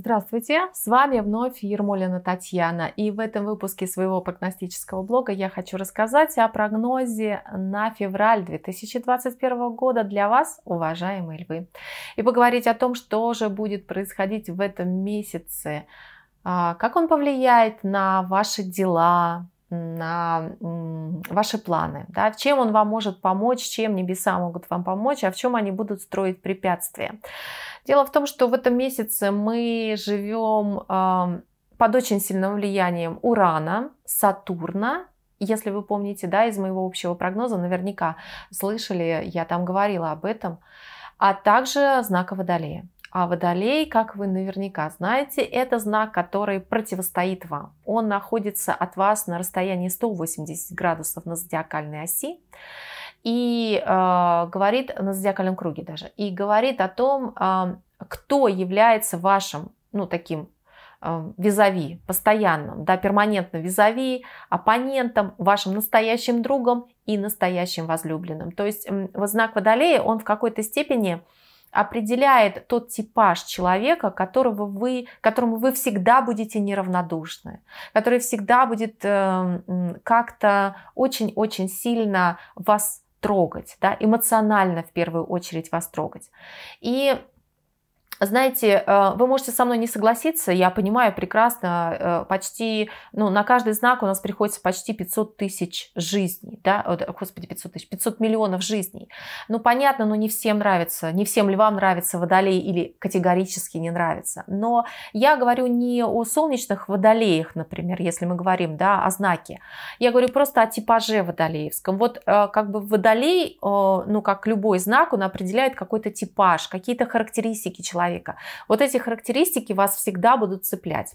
Здравствуйте, с вами вновь Ермолина Татьяна. И в этом выпуске своего прогностического блога я хочу рассказать о прогнозе на февраль 2021 года для вас, уважаемые львы. И поговорить о том, что же будет происходить в этом месяце, а, как он повлияет на ваши дела, на ваши планы, да, чем он вам может помочь, чем небеса могут вам помочь, а в чем они будут строить препятствия. Дело в том, что в этом месяце мы живем под очень сильным влиянием Урана, Сатурна если вы помните, да, из моего общего прогноза, наверняка слышали, я там говорила об этом, а также знака Водолея. А водолей, как вы наверняка знаете, это знак, который противостоит вам. Он находится от вас на расстоянии 180 градусов на зодиакальной оси и э, говорит на зодиакальном круге даже и говорит о том, э, кто является вашим, ну таким э, визави постоянным, да, перманентно визави, оппонентом, вашим настоящим другом и настоящим возлюбленным. То есть э, вот знак Водолея, он в какой-то степени определяет тот типаж человека, которого вы, которому вы всегда будете неравнодушны, который всегда будет э, как-то очень-очень сильно вас трогать, да, эмоционально в первую очередь вас трогать. И знаете, э, вы можете со мной не согласиться, я понимаю прекрасно, э, почти, ну, на каждый знак у нас приходится почти 500 тысяч жизней, да, господи, 500 тысяч, 500 миллионов жизней. Ну, понятно, но не всем нравится, не всем львам нравится водолей или категорически не нравится. Но я говорю не о солнечных водолеях, например, если мы говорим, да, о знаке. Я говорю просто о типаже водолеевском. Вот э, как бы водолей, ну, как любой знак, он определяет какой-то типаж, какие-то характеристики человека, человека. Вот эти характеристики вас всегда будут цеплять.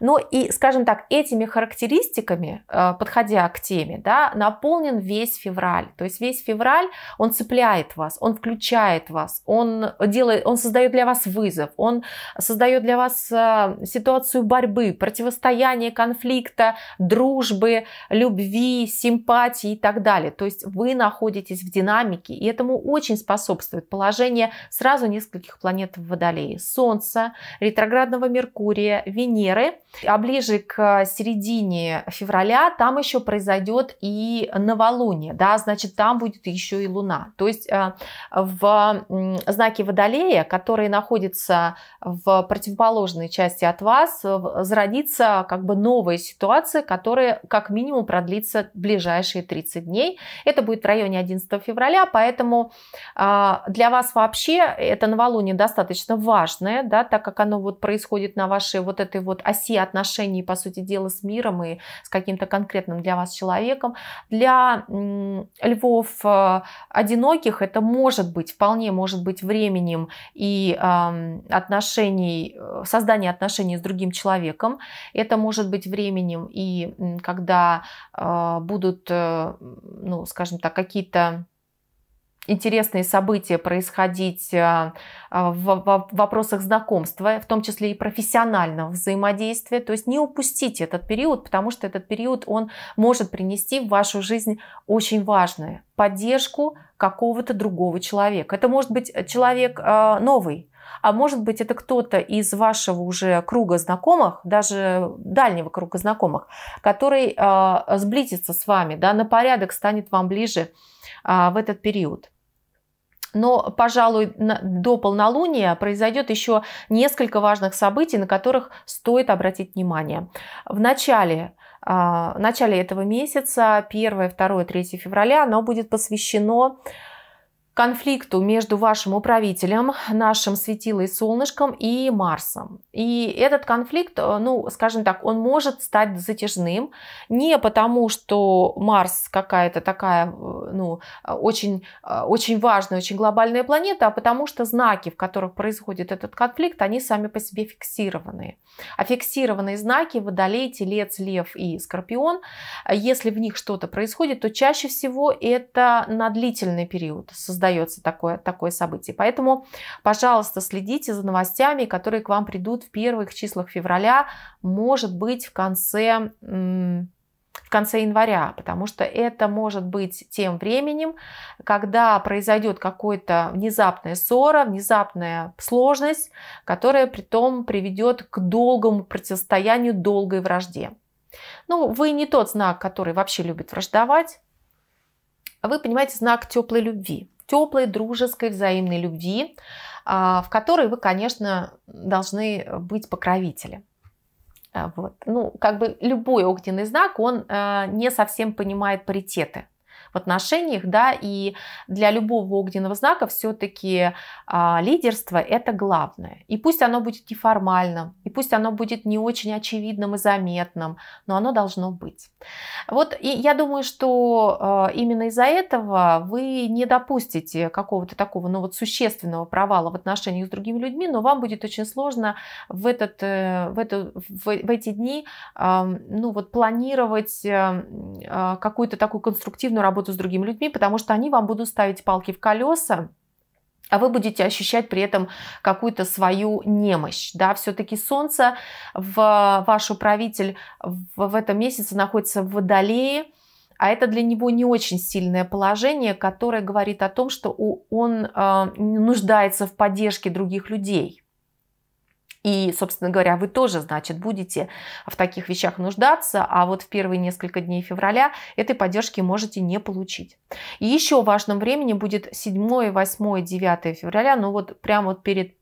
Ну и, скажем так, этими характеристиками, э, подходя к теме, да, наполнен весь февраль. То есть весь февраль, он цепляет вас, он включает вас, он, делает, он создает для вас вызов, он создает для вас э, ситуацию борьбы, противостояния, конфликта, дружбы, любви, симпатии и так далее. То есть вы находитесь в динамике, и этому очень способствует положение сразу нескольких планет в водолее аномалии Солнца, ретроградного Меркурия, Венеры. А ближе к э, середине февраля там еще произойдет и новолуние, да, значит, там будет еще и Луна. То есть э, в знаке Водолея, который находится в противоположной части от вас, э, зародится как бы новая ситуация, которая как минимум продлится ближайшие 30 дней. Это будет в районе 11 февраля, поэтому для вас вообще это новолуние достаточно важное, да, так как оно вот происходит на вашей вот этой вот оси отношений, по сути дела, с миром и с каким-то конкретным для вас человеком. Для львов э, одиноких это может быть, вполне может быть временем и эм, отношений, э, создания отношений с другим человеком. Это может быть временем и когда э, будут, ну, скажем так, какие-то интересные события происходить а, а, в, вопросах знакомства, в том числе и профессионального взаимодействия. То есть не упустите этот период, потому что этот период, он может принести в вашу жизнь очень важную поддержку какого-то другого человека. Это может быть человек а, новый, а может быть, это кто-то из вашего уже круга знакомых, даже дальнего круга знакомых, который сблизится с вами, да, на порядок станет вам ближе в этот период. Но, пожалуй, до полнолуния произойдет еще несколько важных событий, на которых стоит обратить внимание. В начале а, в начале этого месяца, 1, 2, 3 февраля, оно будет посвящено конфликту между вашим управителем, нашим светилой солнышком и Марсом. И этот конфликт, э, ну, скажем так, он может стать затяжным не потому, что Марс какая-то такая, э, ну, очень, э, очень важная, очень глобальная планета, а потому что знаки, в которых происходит этот конфликт, они сами по себе фиксированы. А фиксированные знаки Водолей, Телец, Лев и Скорпион, если в них что-то происходит, то чаще всего это на длительный период, создается создается такое, такое событие. Поэтому, пожалуйста, следите за новостями, которые к вам придут в первых числах февраля, может быть, в конце в конце января, потому что это может быть тем временем, когда произойдет какая-то внезапная ссора, внезапная сложность, которая при том приведет к долгому противостоянию, долгой вражде. Ну, вы не тот знак, который вообще любит враждовать, а вы понимаете знак теплой любви теплой, дружеской, взаимной любви, а, в которой вы, конечно, должны быть покровителем. А, вот. Ну, как бы любой огненный знак, он а, не совсем понимает паритеты в отношениях, да, и для любого огненного знака все-таки а, лидерство это главное. И пусть оно будет неформальным, и пусть оно будет не очень очевидным и заметным, но оно должно быть. Вот и я думаю, что а, именно из-за этого вы не допустите какого-то такого, ну вот существенного провала в отношениях с другими людьми, но вам будет очень сложно в, этот, э, в, эту, в, в эти дни, а, ну вот планировать эм, а, какую-то такую конструктивную работу работу с другими людьми, потому что они вам будут ставить палки в колеса, а вы будете ощущать при этом какую-то свою немощь. Да? Все-таки Солнце, в, ваш управитель в, в этом месяце находится в Водолее, а это для него не очень сильное положение, которое говорит о том, что он э, нуждается в поддержке других людей. И, собственно говоря, вы тоже, значит, будете в таких вещах нуждаться, а вот в первые несколько дней февраля этой поддержки можете не получить. И еще важным временем будет 7, 8, 9 февраля, ну вот прямо вот перед,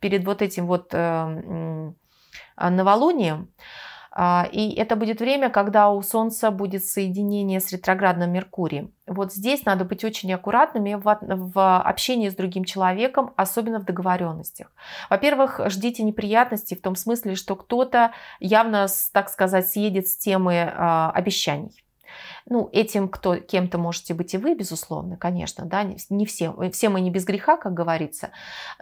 перед вот этим вот э, а, новолунием, а, и это будет время, когда у Солнца будет соединение с ретроградным Меркурием. Вот здесь надо быть очень аккуратными в, общении с другим человеком, особенно в договоренностях. Во-первых, ждите неприятностей в том смысле, что кто-то явно, так сказать, съедет с темы а, обещаний. Ну, этим кто, кем-то можете быть и вы, безусловно, конечно, да, не, не все, э, все мы не без греха, как говорится,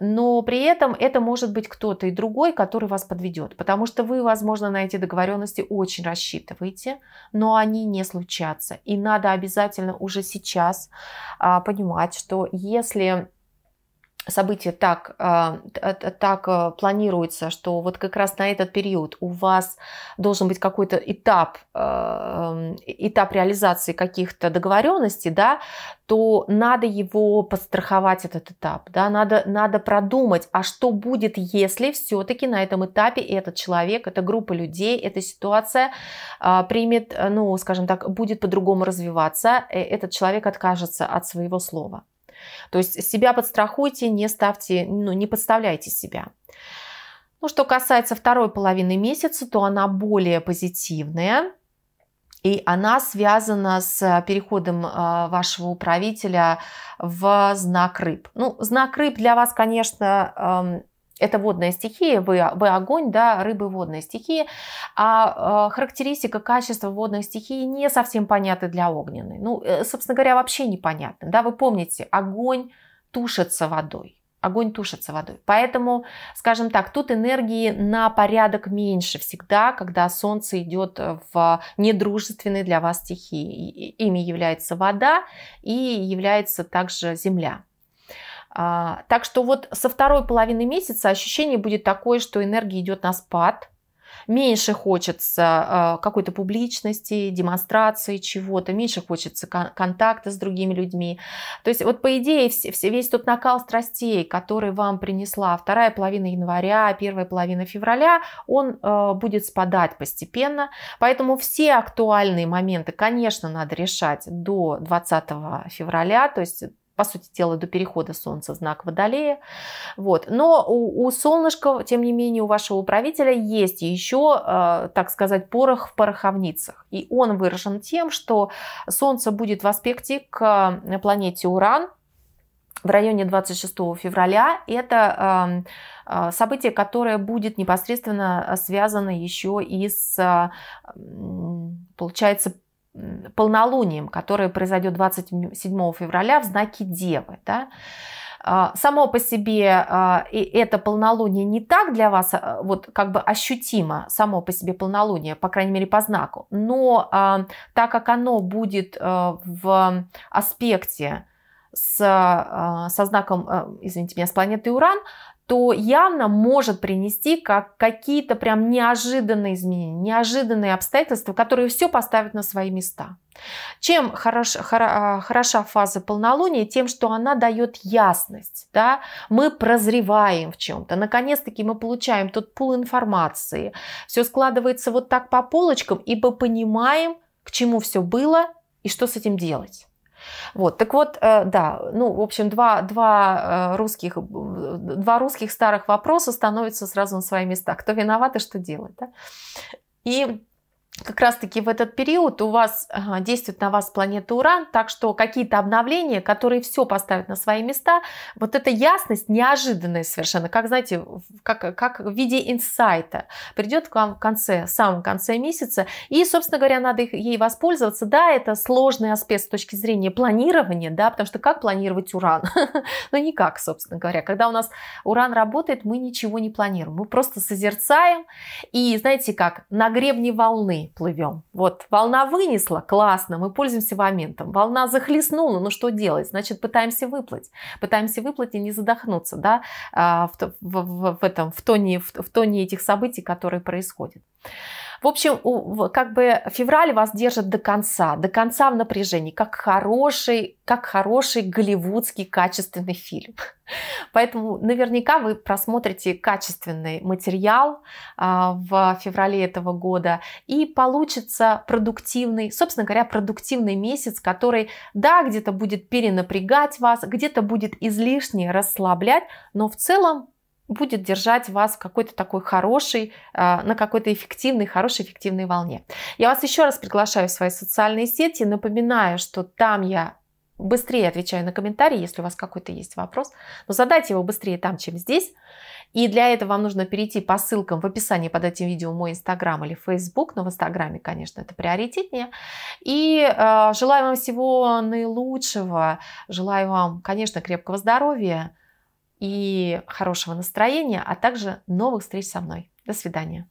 но при этом это может быть кто-то и другой, который вас подведет, потому что вы, возможно, на эти договоренности очень рассчитываете, но они не случатся, и надо обязательно уже сейчас а, понимать, что если событие так, а, а, так а, планируется, что вот как раз на этот период у вас должен быть какой-то этап, эм, этап реализации каких-то договоренностей, да, то надо его подстраховать этот этап, да, надо, надо продумать, а что будет, если все-таки на этом этапе этот человек, эта группа людей, эта ситуация примет, ну, скажем так, будет по-другому развиваться, э, этот человек откажется от своего слова. То есть себя подстрахуйте, не ставьте, ну, не подставляйте себя. Ну, что касается второй половины месяца, то она более позитивная. И она связана с переходом а, вашего управителя в знак рыб. Ну, знак рыб для вас, конечно, это водная стихия, вы, вы огонь, да, рыбы водная стихия. А э, характеристика качества водной стихии не совсем понятна для огненной. Ну, э, собственно говоря, вообще непонятно. Да, вы помните, огонь тушится водой. Огонь тушится водой. Поэтому, скажем так, тут энергии на порядок меньше всегда, когда Солнце идет в недружественной для вас стихии. Ими является вода и является также Земля. А, так что вот со второй половины месяца ощущение будет такое, что энергия идет на спад, меньше хочется а, какой-то публичности, демонстрации чего-то, меньше хочется контакта с другими людьми. То есть вот по идее весь тот накал страстей, который вам принесла вторая половина января, первая половина февраля, он а, будет спадать постепенно. Поэтому все актуальные моменты, конечно, надо решать до 20 февраля, то есть по сути дела, до перехода Солнца знак Водолея. Вот. Но у, у Солнышка, тем не менее, у вашего управителя есть еще, э, так сказать, порох в пороховницах. И он выражен тем, что Солнце будет в аспекте к э, планете Уран, в районе 26 февраля. Это э, э, событие, которое будет непосредственно связано еще и с, получается, полнолунием, которое произойдет 27 февраля в знаке Девы. Да? А, само по себе а, и это полнолуние не так для вас а, вот как бы ощутимо, само по себе полнолуние, по крайней мере по знаку, но так как оно будет в аспекте с, со знаком, извините меня, с планетой Уран, то явно может принести как какие-то прям неожиданные изменения, неожиданные обстоятельства, которые все поставят на свои места. Чем хорош, хоро, а, хороша фаза полнолуния? Тем, что она дает ясность. Да? Мы прозреваем в чем-то. Наконец-таки мы получаем тот пул информации. Все складывается вот так по полочкам, и мы понимаем, к чему все было и что с этим делать. Вот, так вот, э, да, ну, в общем, два, два, э, русских, э, два русских старых вопроса становятся сразу на свои места. Кто виноват и что делать, да? И как раз-таки в этот период у вас а, действует на вас планета Уран, так что какие-то обновления, которые все поставят на свои места, вот эта ясность неожиданная совершенно, как, знаете, как, как в виде инсайта, придет к вам в конце, в самом конце месяца, и, собственно говоря, надо ей воспользоваться. Да, это сложный аспект с точки зрения планирования, да, потому что как планировать Уран? Ну, никак, собственно говоря. Когда у нас Уран работает, мы ничего не планируем, мы просто созерцаем, и, знаете как, на гребне волны, ней плывем. Вот волна вынесла, классно, мы пользуемся моментом. Волна захлестнула, ну что делать? Значит, пытаемся выплыть. Пытаемся выплыть и не задохнуться да, а, в, в, в, этом, в, тоне, в, в тоне этих событий, которые происходят. В общем, как бы февраль вас держит до конца, до конца в напряжении, как хороший, как хороший голливудский качественный фильм. Поэтому наверняка вы просмотрите качественный материал а, в феврале этого года и получится продуктивный, собственно говоря, продуктивный месяц, который, да, где-то будет перенапрягать вас, где-то будет излишне расслаблять, но в целом будет держать вас в какой-то такой хорошей, а, на какой-то эффективной, хорошей эффективной волне. Я вас еще раз приглашаю в свои социальные сети, напоминаю, что там я быстрее отвечаю на комментарии, если у вас какой-то есть вопрос, но задайте его быстрее там, чем здесь. И для этого вам нужно перейти по ссылкам в описании под этим видео мой инстаграм или фейсбук, но в инстаграме, конечно, это приоритетнее. И э, желаю вам всего наилучшего, желаю вам, конечно, крепкого здоровья, и хорошего настроения, а также новых встреч со мной. До свидания.